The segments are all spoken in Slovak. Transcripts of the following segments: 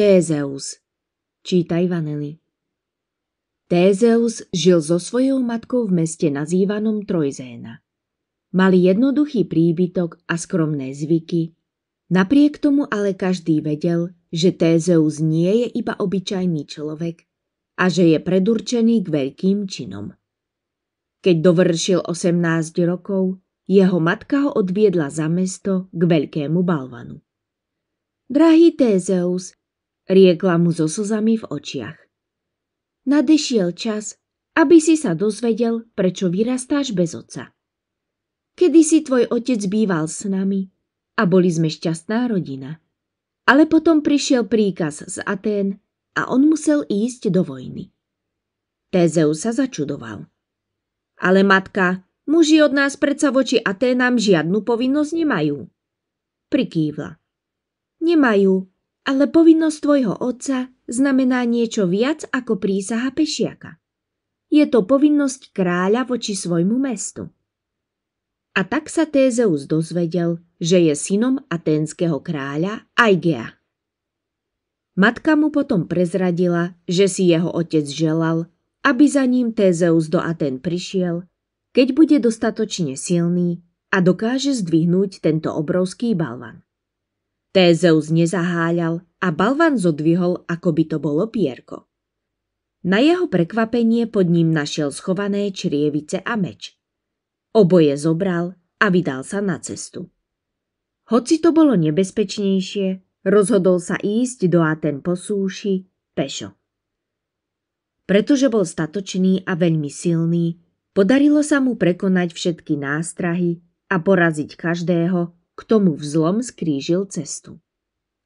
Tézeus Čítaj Vanely Tézeus žil so svojou matkou v meste nazývanom Trojzéna. Mali jednoduchý príbytok a skromné zvyky, napriek tomu ale každý vedel, že Tézeus nie je iba obyčajný človek a že je predurčený k veľkým činom. Keď dovršil 18 rokov, jeho matka ho odviedla za mesto k veľkému balvanu. Drahý Tézeus, riekla mu so slzami v očiach. Nadešiel čas, aby si sa dozvedel, prečo vyrastáš bez oca. Kedy si tvoj otec býval s nami a boli sme šťastná rodina. Ale potom prišiel príkaz z Atén a on musel ísť do vojny. Tézeus sa začudoval. Ale matka, muži od nás predsa voči Aténam žiadnu povinnosť nemajú. Prikývla. Nemajú, ale povinnosť tvojho otca znamená niečo viac ako prísaha pešiaka. Je to povinnosť kráľa voči svojmu mestu. A tak sa Tézeus dozvedel, že je synom aténskeho kráľa Aigea. Matka mu potom prezradila, že si jeho otec želal, aby za ním Tézeus do Aten prišiel, keď bude dostatočne silný a dokáže zdvihnúť tento obrovský balvan. Tézeus nezaháľal a balvan zodvihol, ako by to bolo pierko. Na jeho prekvapenie pod ním našiel schované črievice a meč. Oboje zobral a vydal sa na cestu. Hoci to bolo nebezpečnejšie, rozhodol sa ísť do Aten po súši pešo. Pretože bol statočný a veľmi silný, podarilo sa mu prekonať všetky nástrahy a poraziť každého, k tomu vzlom skrížil cestu.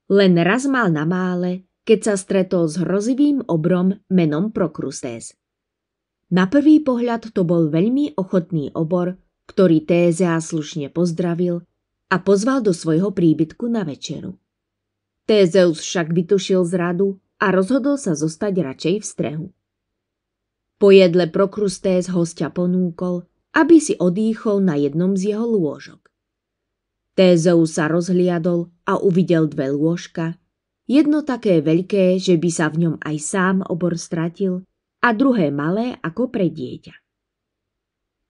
Len raz mal na mále, keď sa stretol s hrozivým obrom menom Prokrustés. Na prvý pohľad to bol veľmi ochotný obor, ktorý Tézea slušne pozdravil a pozval do svojho príbytku na večeru. Tézeus však vytušil zradu a rozhodol sa zostať radšej v strehu. Po jedle Prokrustés hostia ponúkol, aby si odýchol na jednom z jeho lôžok. Tézeus sa rozhliadol a uvidel dve lôžka, jedno také veľké, že by sa v ňom aj sám obor stratil, a druhé malé ako pre dieťa.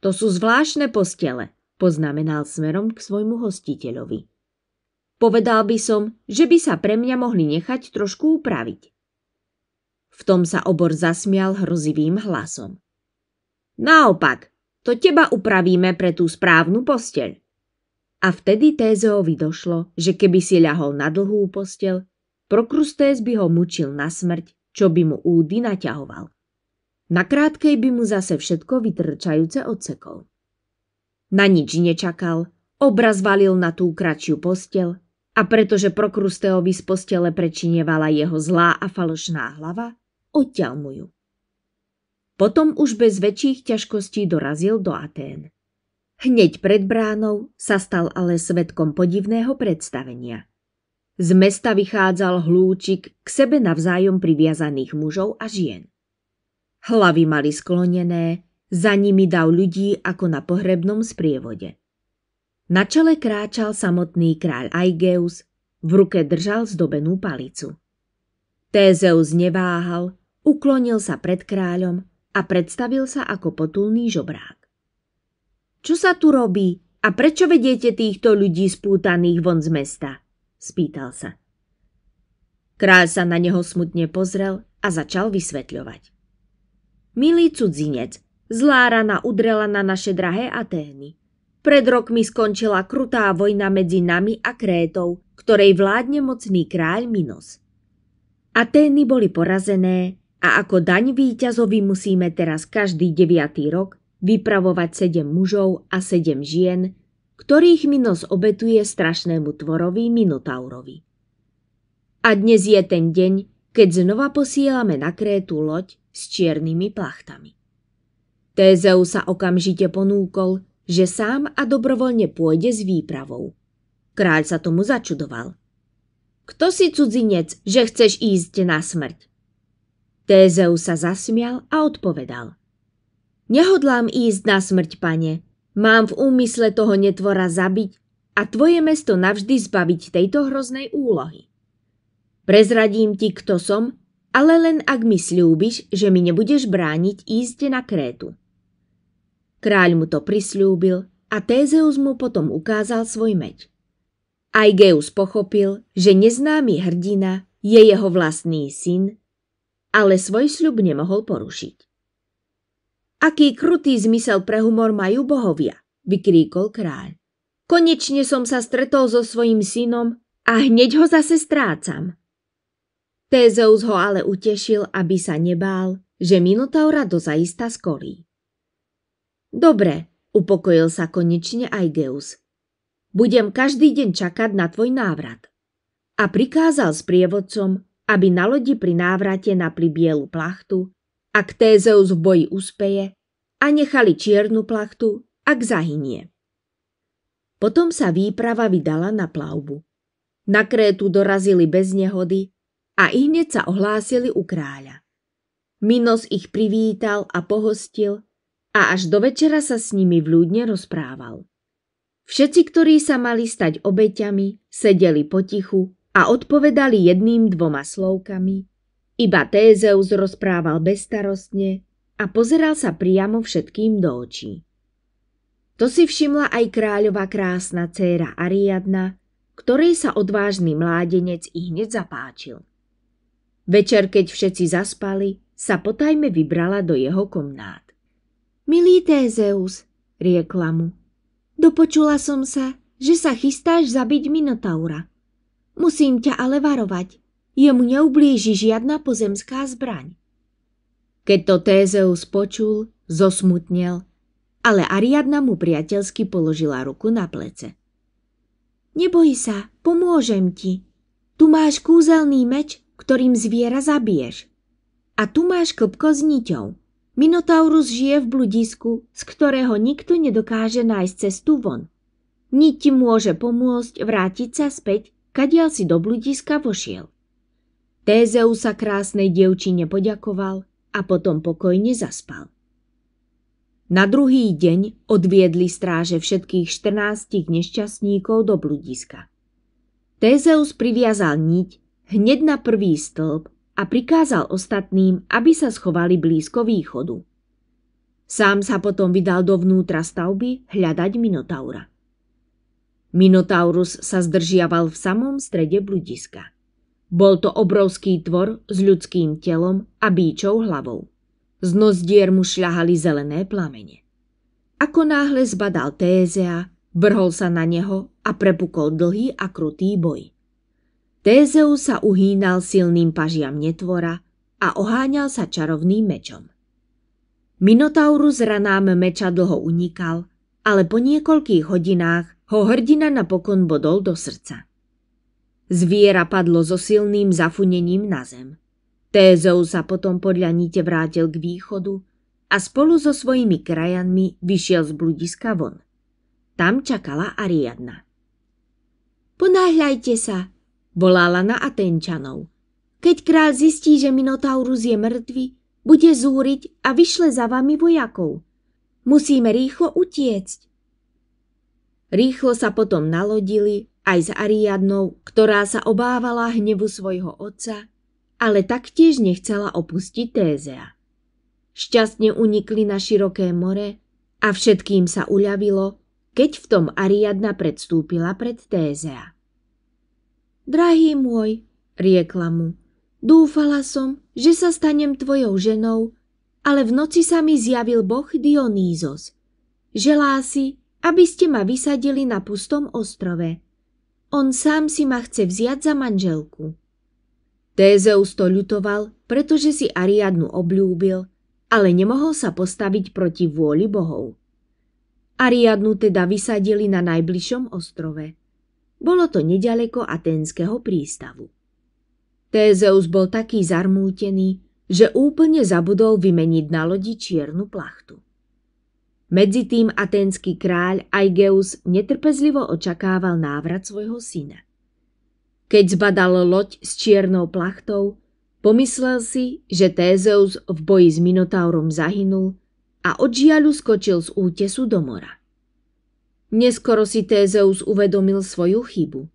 To sú zvláštne postele, poznamenal smerom k svojmu hostiteľovi. Povedal by som, že by sa pre mňa mohli nechať trošku upraviť. V tom sa obor zasmial hrozivým hlasom. Naopak, to teba upravíme pre tú správnu posteľ. A vtedy Tézeovi došlo, že keby si ľahol na dlhú postel, Prokrustés by ho mučil na smrť, čo by mu údy naťahoval. Na krátkej by mu zase všetko vytrčajúce odsekol. Na nič nečakal, obraz valil na tú kratšiu postel a pretože Prokrustéovi z postele prečinevala jeho zlá a falošná hlava, odťal mu ju. Potom už bez väčších ťažkostí dorazil do Atén. Hneď pred bránou sa stal ale svetkom podivného predstavenia. Z mesta vychádzal hlúčik k sebe navzájom priviazaných mužov a žien. Hlavy mali sklonené, za nimi dal ľudí ako na pohrebnom sprievode. Na čele kráčal samotný kráľ Aigeus, v ruke držal zdobenú palicu. Tézeus neváhal, uklonil sa pred kráľom a predstavil sa ako potulný žobrák. Čo sa tu robí? A prečo vediete týchto ľudí spútaných von z mesta? Spýtal sa. Kráľ sa na neho smutne pozrel a začal vysvetľovať. Milý cudzinec, zlá rana udrela na naše drahé Atény. Pred rokmi skončila krutá vojna medzi nami a Krétou, ktorej vládne mocný kráľ Minos. Atény boli porazené a ako daň výťazovi musíme teraz každý deviatý rok vypravovať sedem mužov a sedem žien, ktorých Minos obetuje strašnému tvorovi Minotaurovi. A dnes je ten deň, keď znova posielame na Krétu loď s čiernymi plachtami. Tézeu sa okamžite ponúkol, že sám a dobrovoľne pôjde s výpravou. Kráľ sa tomu začudoval. Kto si cudzinec, že chceš ísť na smrť? Tézeu sa zasmial a odpovedal – Nehodlám ísť na smrť, pane. Mám v úmysle toho netvora zabiť a tvoje mesto navždy zbaviť tejto hroznej úlohy. Prezradím ti, kto som, ale len ak mi slúbiš, že mi nebudeš brániť ísť na Krétu. Kráľ mu to prislúbil a Tézeus mu potom ukázal svoj meď. Aj Geus pochopil, že neznámy hrdina je jeho vlastný syn, ale svoj sľub nemohol porušiť. Aký krutý zmysel pre humor majú bohovia, vykríkol kráľ. Konečne som sa stretol so svojim synom a hneď ho zase strácam. Tézeus ho ale utešil, aby sa nebál, že Minotaura dozaista skolí. Dobre, upokojil sa konečne aj Geus. Budem každý deň čakať na tvoj návrat. A prikázal s prievodcom aby na lodi pri návrate napli bielu plachtu ak Tézeus v boji úspeje a nechali čiernu plachtu, ak zahynie. Potom sa výprava vydala na plavbu. Na Krétu dorazili bez nehody a i hneď sa ohlásili u kráľa. Minos ich privítal a pohostil a až do večera sa s nimi ľudne rozprával. Všetci, ktorí sa mali stať obeťami, sedeli potichu a odpovedali jedným dvoma slovkami – iba Tézeus rozprával bezstarostne a pozeral sa priamo všetkým do očí. To si všimla aj kráľová krásna dcéra Ariadna, ktorej sa odvážny mládenec i hneď zapáčil. Večer, keď všetci zaspali, sa potajme vybrala do jeho komnát. Milý Tézeus, riekla mu, dopočula som sa, že sa chystáš zabiť Minotaura. Musím ťa ale varovať – jemu neublíži žiadna pozemská zbraň. Keď to Tézeus počul, zosmutnel, ale Ariadna mu priateľsky položila ruku na plece. Neboj sa, pomôžem ti. Tu máš kúzelný meč, ktorým zviera zabiješ. A tu máš klpko s niťou. Minotaurus žije v bludisku, z ktorého nikto nedokáže nájsť cestu von. Niť ti môže pomôcť vrátiť sa späť, kadiaľ si do bludiska vošiel. Tézeu sa krásnej dievčine poďakoval a potom pokojne zaspal. Na druhý deň odviedli stráže všetkých 14 nešťastníkov do bludiska. Tézeus priviazal niť hneď na prvý stĺp a prikázal ostatným, aby sa schovali blízko východu. Sám sa potom vydal dovnútra stavby hľadať Minotaura. Minotaurus sa zdržiaval v samom strede bludiska. Bol to obrovský tvor s ľudským telom a bíčou hlavou. Z nozdier mu šľahali zelené plamene. Ako náhle zbadal Tézea, vrhol sa na neho a prepukol dlhý a krutý boj. Tézeus sa uhýnal silným pažiam netvora a oháňal sa čarovným mečom. z ranám meča dlho unikal, ale po niekoľkých hodinách ho hrdina napokon bodol do srdca. Zviera padlo so silným zafunením na zem. Tézou sa potom podľa nite vrátil k východu a spolu so svojimi krajanmi vyšiel z bludiska von. Tam čakala Ariadna. Ponáhľajte sa, volala na Atenčanov. Keď král zistí, že Minotaurus je mŕtvy, bude zúriť a vyšle za vami vojakov. Musíme rýchlo utiecť. Rýchlo sa potom nalodili aj s Ariadnou, ktorá sa obávala hnevu svojho otca, ale taktiež nechcela opustiť Tézea. Šťastne unikli na široké more a všetkým sa uľavilo, keď v tom Ariadna predstúpila pred Tézea. Drahý môj, riekla mu, dúfala som, že sa stanem tvojou ženou, ale v noci sa mi zjavil boh Dionýzos. Želá si, aby ste ma vysadili na pustom ostrove – on sám si ma chce vziať za manželku. Tézeus to ľutoval, pretože si Ariadnu obľúbil, ale nemohol sa postaviť proti vôli bohov. Ariadnu teda vysadili na najbližšom ostrove. Bolo to nedaleko aténského prístavu. Tézeus bol taký zarmútený, že úplne zabudol vymeniť na lodi čiernu plachtu. Medzitým aténsky kráľ Aigeus netrpezlivo očakával návrat svojho syna. Keď zbadal loď s čiernou plachtou, pomyslel si, že Tézeus v boji s Minotaurom zahynul a od žiaľu skočil z útesu do mora. Neskoro si Tézeus uvedomil svoju chybu.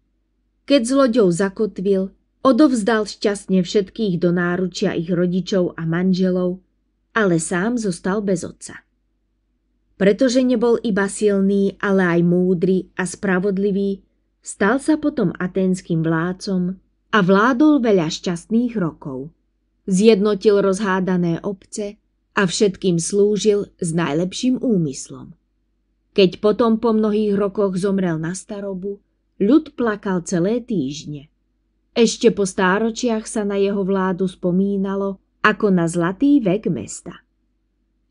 Keď s loďou zakotvil, odovzdal šťastne všetkých do náručia ich rodičov a manželov, ale sám zostal bez otca. Pretože nebol iba silný, ale aj múdry a spravodlivý, stal sa potom aténským vládcom a vládol veľa šťastných rokov. Zjednotil rozhádané obce a všetkým slúžil s najlepším úmyslom. Keď potom po mnohých rokoch zomrel na starobu, ľud plakal celé týždne. Ešte po stáročiach sa na jeho vládu spomínalo ako na zlatý vek mesta.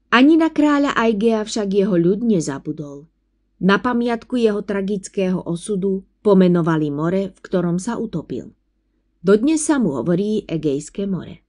Ani na kráľa Aigea však jeho ľud nezabudol. Na pamiatku jeho tragického osudu pomenovali more, v ktorom sa utopil. Dodnes sa mu hovorí Egejské more.